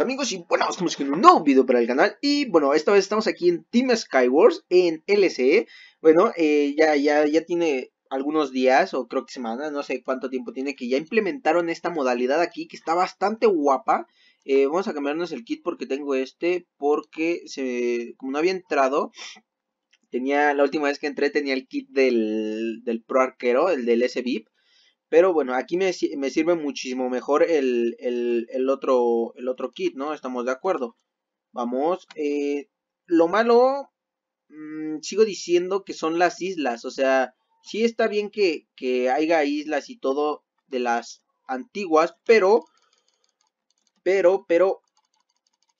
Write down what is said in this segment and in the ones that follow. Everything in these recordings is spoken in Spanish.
amigos y bueno, estamos con un nuevo video para el canal y bueno, esta vez estamos aquí en Team Skywars en LCE bueno, eh, ya, ya, ya tiene algunos días o creo que semanas, no sé cuánto tiempo tiene que ya implementaron esta modalidad aquí que está bastante guapa eh, vamos a cambiarnos el kit porque tengo este porque se, como no había entrado tenía, la última vez que entré tenía el kit del, del pro arquero, el del SVIP pero bueno, aquí me, sirve muchísimo mejor el, otro, el otro kit, ¿no? Estamos de acuerdo. Vamos. Eh, lo malo, mm, sigo diciendo que son las islas. O sea, sí está bien que, haya islas y todo de las antiguas, pero... Pero, pero,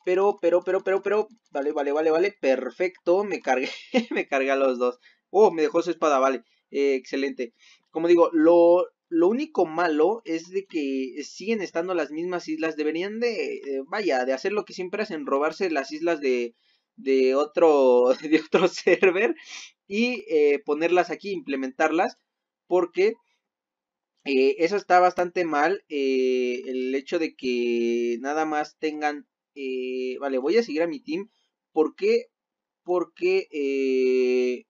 pero, pero, pero, pero, pero. Vale, vale, vale, vale. Perfecto. Me cargué. me cargué a los dos. Oh, me dejó su espada. Vale. Eh, excelente. Como digo, lo, lo único malo es de que siguen estando las mismas islas. Deberían de, vaya, de hacer lo que siempre hacen, robarse las islas de, de, otro, de otro server y eh, ponerlas aquí, implementarlas, porque eh, eso está bastante mal. Eh, el hecho de que nada más tengan... vale, voy a seguir a mi team. ¿Por qué? Porque...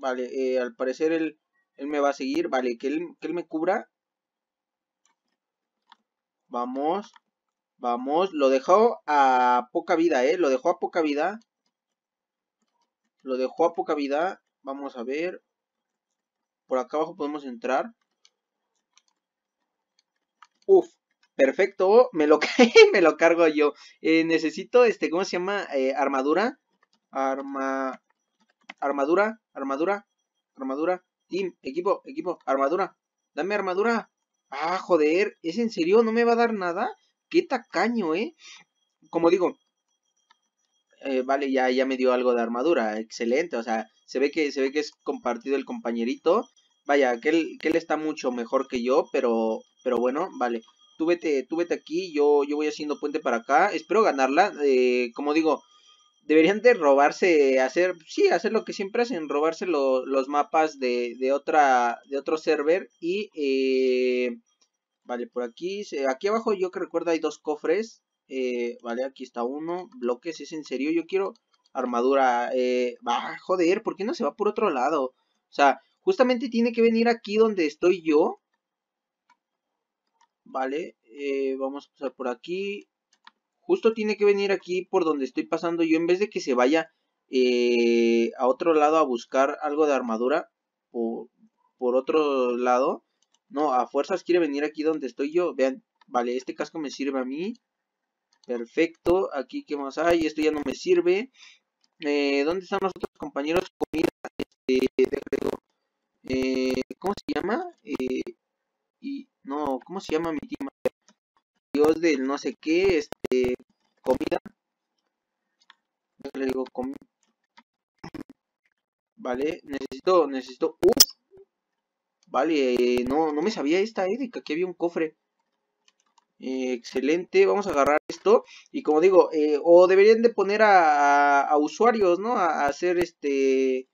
vale, al parecer el él me va a seguir. Vale, que él, que él me cubra. Vamos. Vamos. Lo dejó a poca vida, ¿eh? Lo dejó a poca vida. Lo dejó a poca vida. Vamos a ver. Por acá abajo podemos entrar. Uf, perfecto. Me lo, me lo cargo yo. Eh, necesito, este, ¿cómo se llama? Eh, armadura. Arma... Armadura, armadura, armadura. Team, equipo, equipo, armadura. Dame armadura. Ah, joder. ¿Es en serio? ¿No me va a dar nada? Qué tacaño, ¿eh? Como digo. Eh, vale, ya, ya me dio algo de armadura. Excelente. O sea, se ve que, se ve que es compartido el compañerito. Vaya, que él, que él está mucho mejor que yo, pero, pero bueno, vale. Tú vete, tú vete aquí, yo, yo voy haciendo puente para acá. Espero ganarla. Eh, como digo, deberían de robarse, hacer, sí, hacer lo que siempre hacen, robarse los mapas de, otra, de otro server y, eh, vale, por aquí, aquí abajo yo que recuerdo hay dos cofres, eh, vale, aquí está uno, bloques, es en serio, yo quiero armadura, eh, joder, ¿por qué no se va por otro lado? O sea, justamente tiene que venir aquí donde estoy yo, vale, eh, vamos a pasar por aquí, justo tiene que venir aquí por donde estoy pasando yo en vez de que se vaya eh, a otro lado a buscar algo de armadura o por otro lado no a fuerzas quiere venir aquí donde estoy yo vean vale este casco me sirve a mí perfecto aquí qué más hay esto ya no me sirve eh, dónde están los otros compañeros comida este, eh, cómo se llama y no cómo se llama mi tima dios del no sé qué, este, comida. le digo comida. Vale, necesito, necesito, Vale, no, no me sabía esta, Erika, eh, que había un cofre. Eh, excelente, vamos a agarrar esto. Y como digo, eh, o deberían de poner a, usuarios, ¿no? A, a, hacer este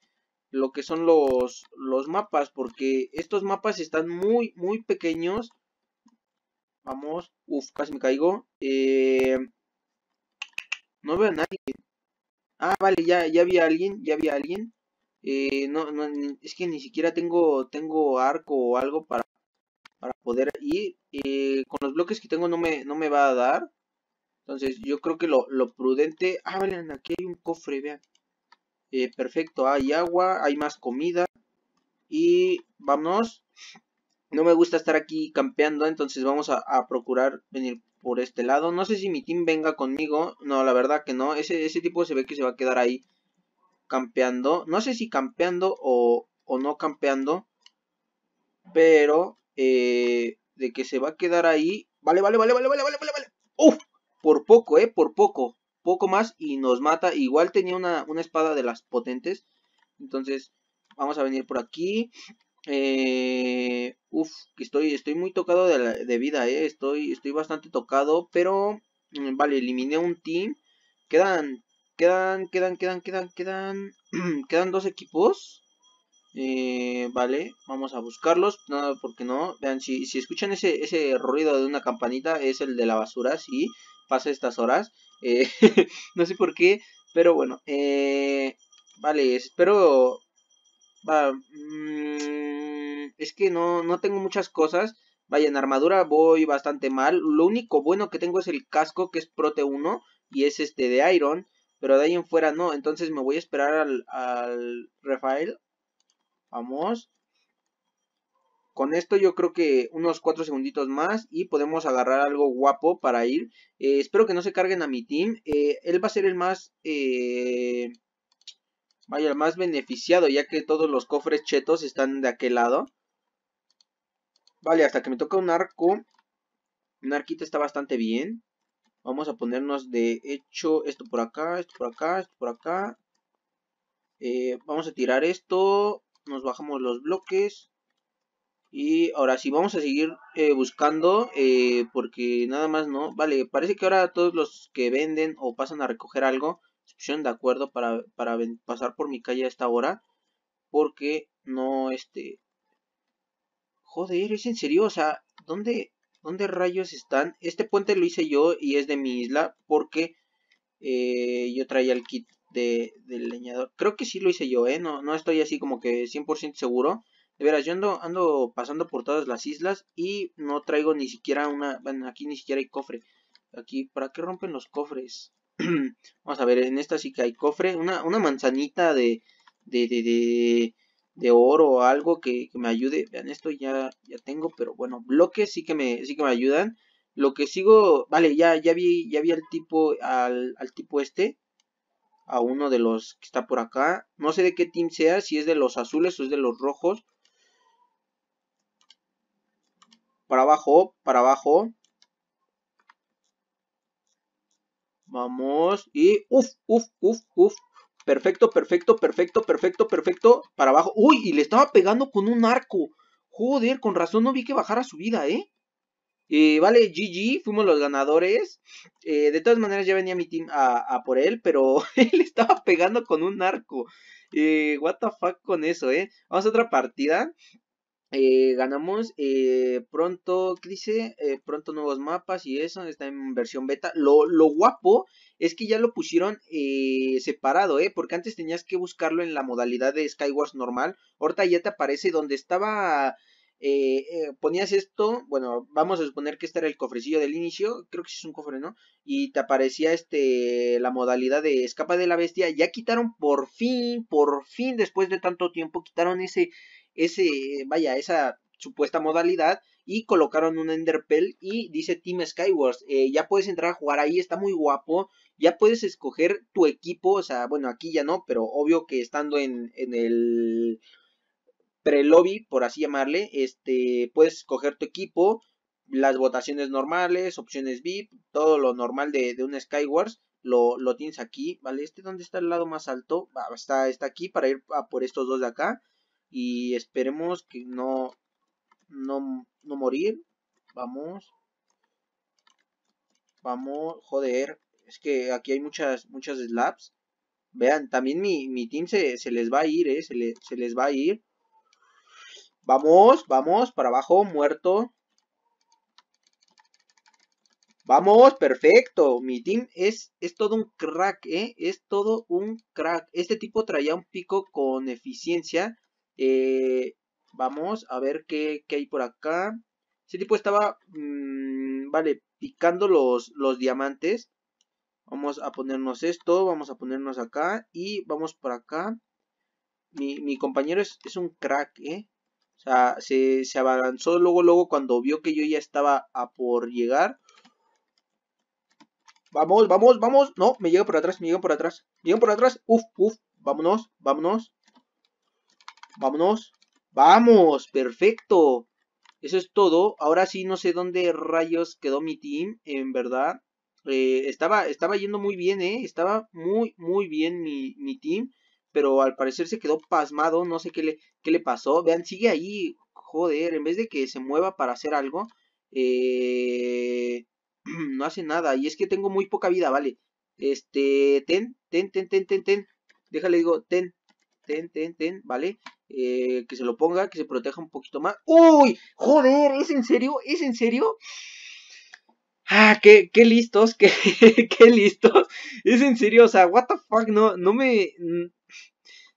lo que son los, los mapas, porque estos mapas están muy, muy pequeños Vamos. Uf, casi me caigo. Eh, no veo a nadie. Ah, vale, ya, ya vi alguien, ya vi a alguien. Eh, no, es que ni siquiera tengo, tengo arco o algo para, para poder ir. Eh, con los bloques que tengo no me, no me va a dar. Entonces yo creo que lo, prudente... Ah, vale aquí hay un cofre, vean. perfecto, hay agua, hay más comida. Y vamos, no me gusta estar aquí campeando, entonces vamos a, procurar venir por este lado. No sé si mi team venga conmigo, no, la verdad que no. Ese, tipo se ve que se va a quedar ahí campeando. No sé si campeando o, no campeando, pero eh, de que se va a quedar ahí. Vale, vale, vale, vale, vale, vale, vale, vale. ¡Uf! Por poco, eh, por poco. Poco más y nos mata. Igual tenía una, una espada de las potentes. Entonces, vamos a venir por aquí. Eh, uf, estoy, estoy muy tocado de, vida, eh. Estoy, estoy bastante tocado, pero... Mm, vale, eliminé un team. Quedan, quedan, quedan, quedan, quedan, quedan... quedan dos equipos. Eh, vale, vamos a buscarlos. Nada, porque no. Vean, si, si escuchan ese, ruido de una campanita, es el de la basura. si pasa estas horas. Eh, no sé por qué, pero bueno. vale, espero. Va, mm, es que no, tengo muchas cosas. Vaya, en armadura voy bastante mal. Lo único bueno que tengo es el casco que es Prote 1 y es este de Iron. Pero de ahí en fuera no. Entonces me voy a esperar al, Rafael. Vamos. Con esto yo creo que unos 4 segunditos más y podemos agarrar algo guapo para ir. Eh, espero que no se carguen a mi team. Eh, él va a ser el más... Eh, vaya, el más beneficiado ya que todos los cofres chetos están de aquel lado. Vale, hasta que me toca un arco. Un arquito está bastante bien. Vamos a ponernos de hecho esto por acá, esto por acá, esto por acá. Eh, vamos a tirar esto. Nos bajamos los bloques. Y ahora sí, vamos a seguir eh, buscando eh, porque nada más no. Vale, parece que ahora todos los que venden o pasan a recoger algo se pusieron de acuerdo para, para pasar por mi calle a esta hora. Porque no, este, Joder, es en serio, o sea, ¿dónde, ¿dónde rayos están? Este puente lo hice yo y es de mi isla porque eh, yo traía el kit de, del leñador. Creo que sí lo hice yo, ¿eh? No, no estoy así como que 100% seguro. De veras, yo ando, ando pasando por todas las islas y no traigo ni siquiera una... Bueno, aquí ni siquiera hay cofre. Aquí, ¿para qué rompen los cofres? Vamos a ver, en esta sí que hay cofre. Una, una manzanita de, de, de de oro o algo que, me ayude. Vean, esto ya, ya tengo, pero bueno, bloques sí que me, sí que me ayudan. Lo que sigo, vale, ya, ya vi, ya vi al tipo, al, tipo este, a uno de los que está por acá. No sé de qué team sea, si es de los azules o es de los rojos. Para abajo, para abajo. Vamos. Y uff, uff, uff, uff, Perfecto, perfecto, perfecto, perfecto, perfecto. Para abajo. Uy, y le estaba pegando con un arco. Joder, con razón no vi que bajara su vida, ¿eh? eh vale, GG, fuimos los ganadores. Eh, de todas maneras, ya venía mi team a, por él, pero él estaba pegando con un arco. Eh, what the fuck con eso, eh. Vamos a otra partida. Eh, ganamos eh, pronto, ¿qué dice? Eh, pronto nuevos mapas y eso, está en versión beta. Lo, guapo es que ya lo pusieron separado, ¿eh? Porque antes tenías que buscarlo en la modalidad de Skywars normal. Ahorita ya te aparece donde estaba... ponías esto, bueno, vamos a suponer que este era el cofrecillo del inicio, creo que es un cofre, ¿no? Y te aparecía este, la modalidad de escapa de la bestia. Ya quitaron por fin, por fin, después de tanto tiempo, quitaron ese ese, vaya, esa supuesta modalidad y colocaron un Enderpell y dice Team Skywars eh, ya puedes entrar a jugar ahí, está muy guapo, ya puedes escoger tu equipo, o sea, bueno, aquí ya no, pero obvio que estando en, el pre-lobby, por así llamarle, este, puedes escoger tu equipo, las votaciones normales, opciones VIP, todo lo normal de, un Skywars, lo, tienes aquí, ¿vale? Este, ¿dónde está el lado más alto? Ah, está, está aquí para ir a por estos dos de acá y esperemos que no, no, morir. Vamos. Vamos, joder. Es que aquí hay muchas, muchas slabs. Vean, también mi, mi team se, les va a ir, ¿eh? Se, se les va a ir. Vamos, vamos, para abajo, muerto. Vamos, perfecto. Mi team es, es todo un crack, ¿eh? Es todo un crack. Este tipo traía un pico con eficiencia eh, vamos a ver qué, hay por acá. Ese tipo estaba, mm, vale, picando los, diamantes. Vamos a ponernos esto, vamos a ponernos acá y vamos por acá. Mi, compañero es, un crack, ¿eh? O sea, se, abalanzó luego, luego cuando vio que yo ya estaba a por llegar. Vamos, vamos, vamos. No, me llega por atrás, me llega por atrás. Me llegan por atrás. Uf, uf. Vámonos, vámonos. Vámonos. Vamos, perfecto. Eso es todo. Ahora sí, no sé dónde rayos quedó mi team, en verdad. Eh, estaba, estaba yendo muy bien, ¿eh? Estaba muy, muy bien mi, team. Pero al parecer se quedó pasmado. No sé qué le, le pasó. Vean, sigue ahí. Joder, en vez de que se mueva para hacer algo. Eh, no hace nada. Y es que tengo muy poca vida, ¿vale? Este, ten, ten, ten, ten, ten, ten. Déjale, digo, ten, ten, ten, ten, ¿vale? Eh, que se lo ponga, que se proteja un poquito más. ¡Uy! ¡Joder! ¿Es en serio? ¿Es en serio? Ah, qué, qué listos, qué, qué listos. Es en serio, o sea, what the fuck, no, no me.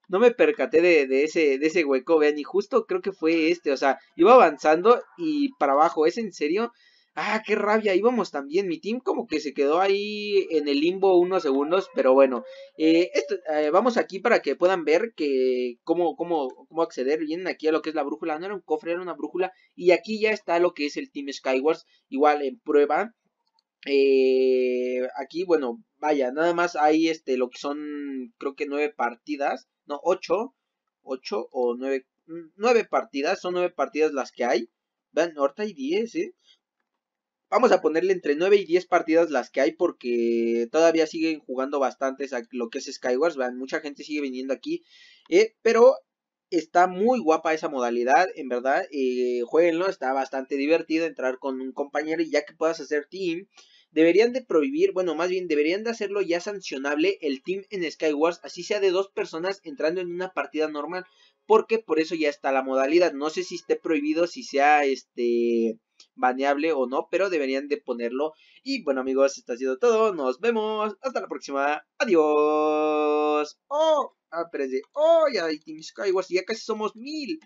No me percaté de, ese, de ese hueco, vean, y justo creo que fue este, o sea, iba avanzando y para abajo, ¿es en serio? Ah, qué rabia, íbamos también. Mi team como que se quedó ahí en el limbo unos segundos, pero bueno. Eh, eh, vamos aquí para que puedan ver que cómo, cómo, cómo acceder Vienen aquí a lo que es la brújula. No era un cofre, era una brújula. Y aquí ya está lo que es el Team Skywars, igual en prueba. Eh, aquí, bueno, vaya, nada más hay este, lo que son, creo que nueve partidas. No, ocho. Ocho o nueve. Mm, nueve partidas, son nueve partidas las que hay. Vean, ahorita hay diez, ¿eh? vamos a ponerle entre 9 y 10 partidas las que hay porque todavía siguen jugando bastantes lo que es Skywars, mucha gente sigue viniendo aquí, eh, pero está muy guapa esa modalidad, en verdad, eh, jueguenlo, está bastante divertido entrar con un compañero y ya que puedas hacer team, deberían de prohibir, bueno, más bien deberían de hacerlo ya sancionable el team en Skywars, así sea de dos personas entrando en una partida normal, porque por eso ya está la modalidad, no sé si esté prohibido, si sea este baneable o no, pero deberían de ponerlo. Y bueno amigos, esto ha sido todo, nos vemos, hasta la próxima, adiós. Oh, ah, oh, hay Team ya casi somos mil.